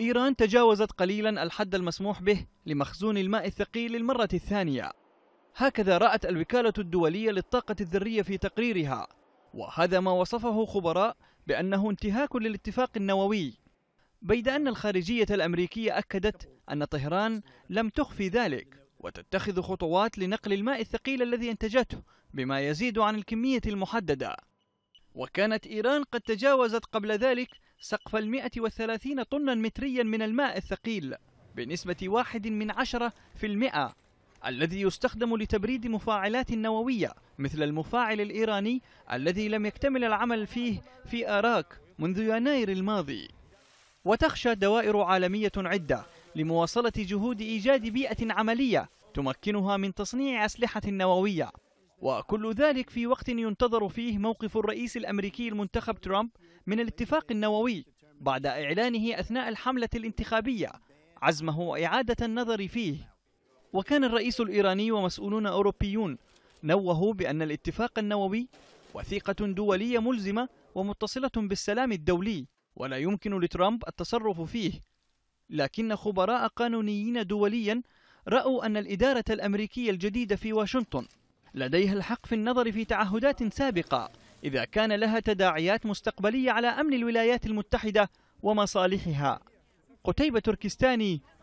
إيران تجاوزت قليلا الحد المسموح به لمخزون الماء الثقيل للمرة الثانية هكذا رأت الوكالة الدولية للطاقة الذرية في تقريرها وهذا ما وصفه خبراء بأنه انتهاك للاتفاق النووي بيد أن الخارجية الأمريكية أكدت أن طهران لم تخفي ذلك وتتخذ خطوات لنقل الماء الثقيل الذي انتجته بما يزيد عن الكمية المحددة وكانت إيران قد تجاوزت قبل ذلك سقف المئة وثلاثين طنا متريا من الماء الثقيل بنسبة واحد من عشرة في المئة الذي يستخدم لتبريد مفاعلات نووية مثل المفاعل الإيراني الذي لم يكتمل العمل فيه في آراك منذ يناير الماضي وتخشى دوائر عالمية عدة لمواصلة جهود إيجاد بيئة عملية تمكنها من تصنيع أسلحة نووية وكل ذلك في وقت ينتظر فيه موقف الرئيس الأمريكي المنتخب ترامب من الاتفاق النووي بعد إعلانه أثناء الحملة الانتخابية عزمه إعادة النظر فيه وكان الرئيس الإيراني ومسؤولون أوروبيون نوهوا بأن الاتفاق النووي وثيقة دولية ملزمة ومتصلة بالسلام الدولي ولا يمكن لترامب التصرف فيه لكن خبراء قانونيين دوليا رأوا أن الإدارة الأمريكية الجديدة في واشنطن لديها الحق في النظر في تعهدات سابقة إذا كان لها تداعيات مستقبلية على أمن الولايات المتحدة ومصالحها قتيبة تركستاني